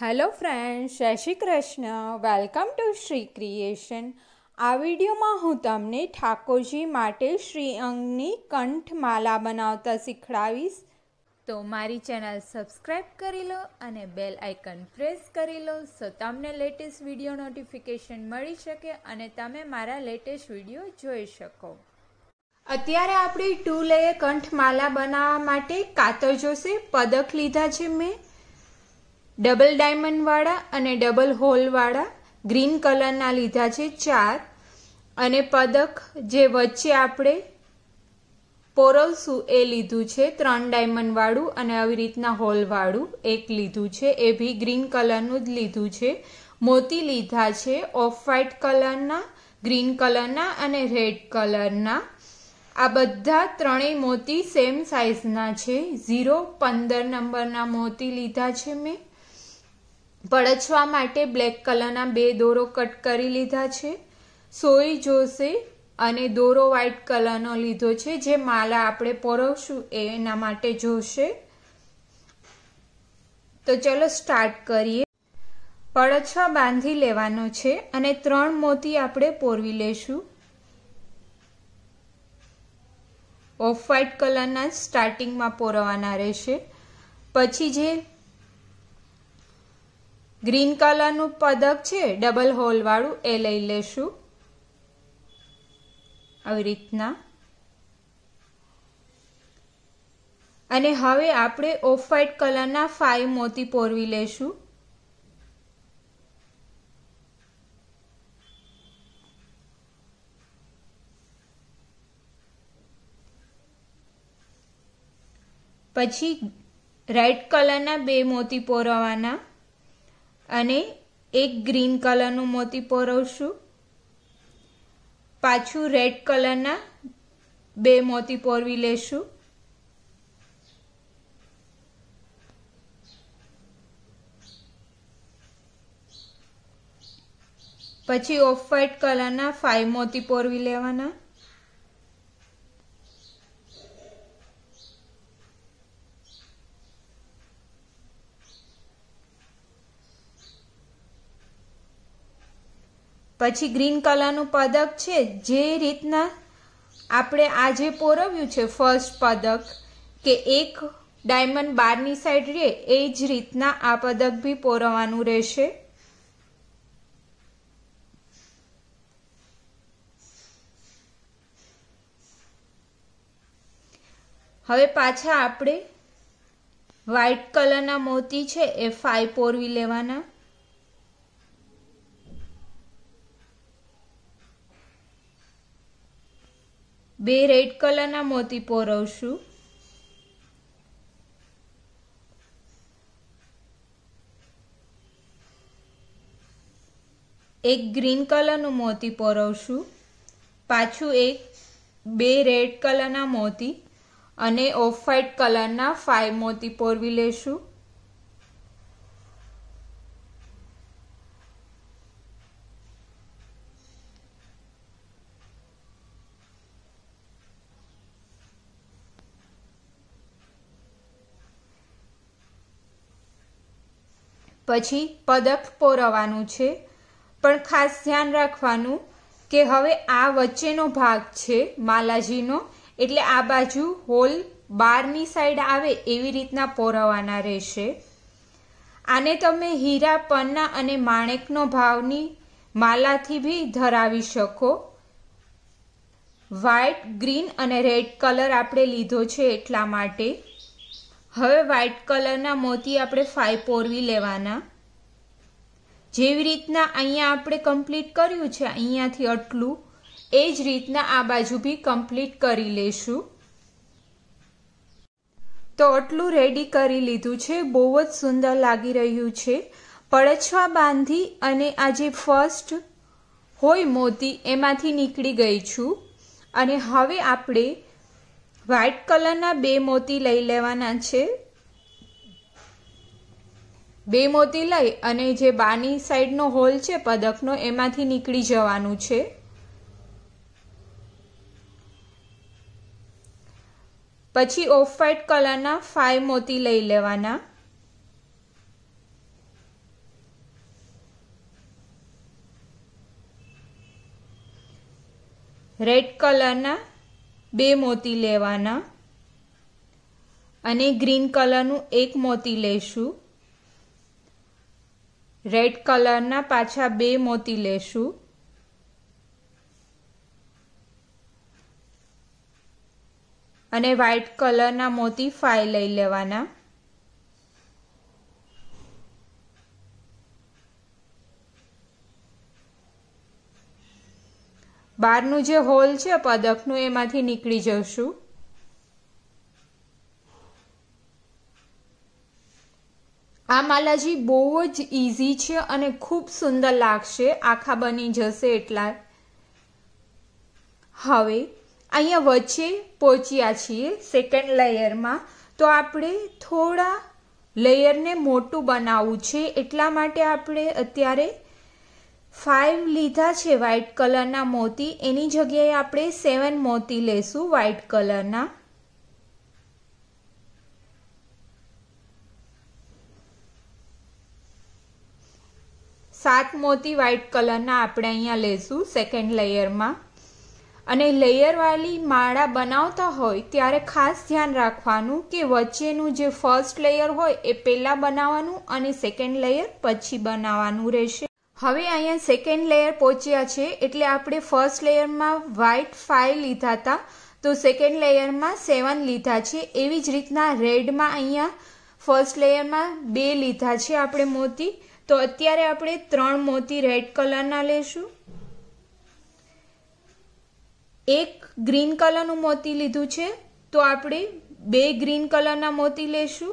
hello friend જય Shri Krishna welcome to Shri creation આ વિડીયોમાં હું તમને ઠાકોરજી માટે શ્રી અંગની કંઠમાલા બનાવતા શીખડાવીશ તો મારી ચેનલ સબસ્ક્રાઈબ કરી લો અને બેલ આઇકન પ્રેસ કરી લો સો તમને લેટેસ્ટ વિડીયો નોટિફિકેશન મળી શકે અને તમે મારા લેટેસ્ટ વિડીયો જોઈ શકો અત્યારે આપણે ટુ લેયર કંઠમાલા બનાવવા માટે કાતર જોશે પદક લીધા છે મેં ડબલ ડાયમંડવાળા અને ડબલ હોલવાળા ગ્રીન કલરના લીધા છે ચાર અને પદક જે વચ્ચે આપણે પોરવશું એ લીધું છે ત્રણ ડાયમંડવાળું અને આવી રીતના હોલવાળું એક લીધું છે એ બી ગ્રીન કલરનું જ લીધું છે મોતી લીધા છે ઓફ વ્હાઇટ કલરના ગ્રીન કલરના અને રેડ કલરના આ બધા ત્રણેય મોતી સેમ સાઇઝના છે ઝીરો પંદર નંબરના મોતી લીધા છે મેં પડછવા માટે બ્લેક કલરના બે દોરો કટ કરી લીધા છે સોય જોશે અને દોરો વ્હાઈટ કલરનો લીધો છે જે માલા આપણે પરોવશું એના માટે જોશે તો ચલો સ્ટાર્ટ કરીએ પડછવા બાંધી લેવાનો છે અને ત્રણ મોતી આપણે પોરવી લેશું ઓફ વ્હાઈટ કલરના સ્ટાર્ટિંગમાં પોરવાના રહેશે પછી જે ગ્રીન કલરનું પદક છે ડબલ હોલવાળું એ લઈ લેશું આવી રીતના અને હવે આપણે ઓફ વ્હાઇટ કલરના ફાઈવ મોતી પોરવી લેશું પછી રેડ કલરના બે મોતી પોરવાના અને એક ગ્રીન કલરનું મોતી પરોવશું પાછું રેડ કલરના બે મોતી પોરવી લેશું પછી ઓફ વ્હાઇટ કલરના ફાઇવ મોતી પોરવી લેવાના પછી ગ્રીન કલરનું પદક છે જે રીતના આપણે આજે પોરવ્યું છે ફર્સ્ટ પદક કે એક ડાયમંડ બારની સાઈડ રહે એ જ રીતના આ પદક બી પોરવાનું રહેશે હવે પાછા આપણે વ્હાઈટ કલરના મોતી છે એ ફાઈ પોરવી લેવાના બે રેડ કલરના મોતી પોરવશું એક ગ્રીન કલરનું મોતી પોરવશું પાછું એક બે રેડ કલરના મોતી અને ઓફ વ્હાઇટ કલરના ફાઇવ મોતી પોરવી લેશું પછી પદક પોરવાનું છે પણ ખાસ ધ્યાન રાખવાનું કે હવે આ વચ્ચેનો ભાગ છે માલાજીનો એટલે આ બાજુ હોલ બારની સાઈડ આવે એવી રીતના પોરવાના રહેશે આને તમે હીરા પન્ના અને માણેકનો ભાવની માલાથી બી ધરાવી શકો વ્હાઇટ ગ્રીન અને રેડ કલર આપણે લીધો છે એટલા માટે હવે વ્હાઇટ કલરના મોતી આપણે ફાઈ પોરવી લેવાના જેવી રીતના અહીંયા આપણે કમ્પ્લીટ કર્યું છે અહીંયાથી આટલું એ જ રીતના આ બાજુ બી કમ્પ્લીટ કરી લેશું તો આટલું રેડી કરી લીધું છે બહુ જ સુંદર લાગી રહ્યું છે પડછવા બાંધી અને આ જે ફર્સ્ટ હોય મોતી એમાંથી નીકળી ગઈ છું અને હવે આપણે વ્હાઇટ કલરના બે મોતી લઈ લેવાના છે બે મોતી લઈ અને જે બાની સાઈડનો હોલ છે પદકનો એમાંથી નીકળી જવાનું છે પછી ઓફ વ્હાઇટ કલરના ફાઈવ મોતી લઈ લેવાના રેડ કલરના બે મોતી લેવાના અને ગ્રીન કલરનું એક મોતી લેશું રેડ કલરના પાછા બે મોતી લેશું અને વ્હાઇટ કલરના મોતી ફાઈ લઈ લેવાના બહારનું જે હોલ છે પદકનું એમાંથી નીકળી જશું આ માલાજી બહુ જ ઇઝી છે અને ખૂબ સુંદર લાગશે આખા બની જશે એટલા હવે અહીંયા વચ્ચે પહોંચ્યા છીએ સેકન્ડ લેયરમાં તો આપણે થોડા લેયરને મોટું બનાવવું છે એટલા માટે આપણે અત્યારે ફાઇવ લીધા છે વ્હાઇટ કલરના મોતી એની જગ્યાએ આપણે સેવન મોતી લેશું વ્હાઇટ કલરના સાત મોતી વ્હાઇટ કલરના આપણે અહીંયા લેશું સેકન્ડ લેયરમાં અને લેયરવાળી માળા બનાવતા હોય ત્યારે ખાસ ધ્યાન રાખવાનું કે વચ્ચેનું જે ફર્સ્ટ લેયર હોય એ પહેલાં બનાવવાનું અને સેકન્ડ લેયર પછી બનાવવાનું રહેશે હવે અહીંયા સેકન્ડ લેયર પહોંચ્યા છે એટલે આપણે ફર્સ્ટ લેયરમાં વ્હાઇટ ફાઇવ લીધા હતા તો સેકન્ડ લેયરમાં સેવન લીધા છે એવી જ રીતના રેડમાં અહીંયા ફર્સ્ટ લેયરમાં બે લીધા છે આપણે મોતી તો અત્યારે આપણે ત્રણ મોતી રેડ કલરના લેશું એક ગ્રીન કલરનું મોતી લીધું છે તો આપણે બે ગ્રીન કલરના મોતી લેશું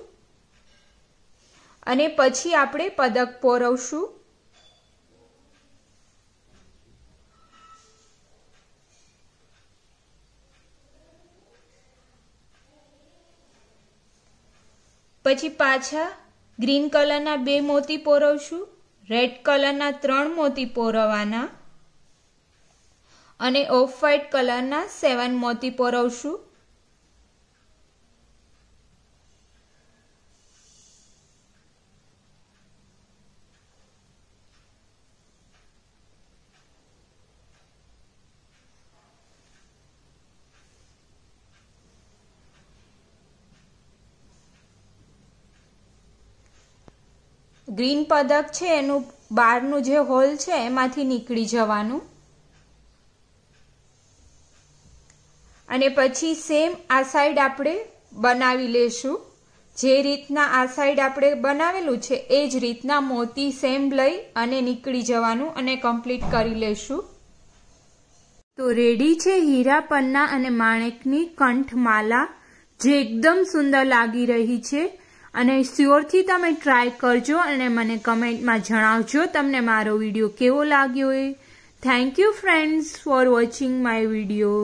અને પછી આપણે પદક પોરવશું પછી પાછા ગ્રીન કલરના બે મોતી પોરવશું રેડ કલરના ત્રણ મોતી પોરવાના અને ઓફ વ્હાઇટ કલરના સેવન મોતી પોરવશું ગ્રીન પદક છે એનું બહારનું જે હોલ છે એમાંથી નીકળી જવાનું અને પછી સેમ આ સાઈડ આપણે બનાવી લેશું જે રીતના આ સાઈડ આપણે બનાવેલું છે એ જ રીતના મોતી સેમ લઈ અને નીકળી જવાનું અને કમ્પ્લીટ કરી લેશું તો રેડી છે હીરા પન્ના અને માણેકની કંઠમાલા જે એકદમ સુંદર લાગી રહી છે અને સ્યોરથી તમે ટ્રાય કરજો અને મને કમેન્ટમાં જણાવજો તમને મારો વિડીયો કેવો લાગ્યો એ thank you friends for watching my video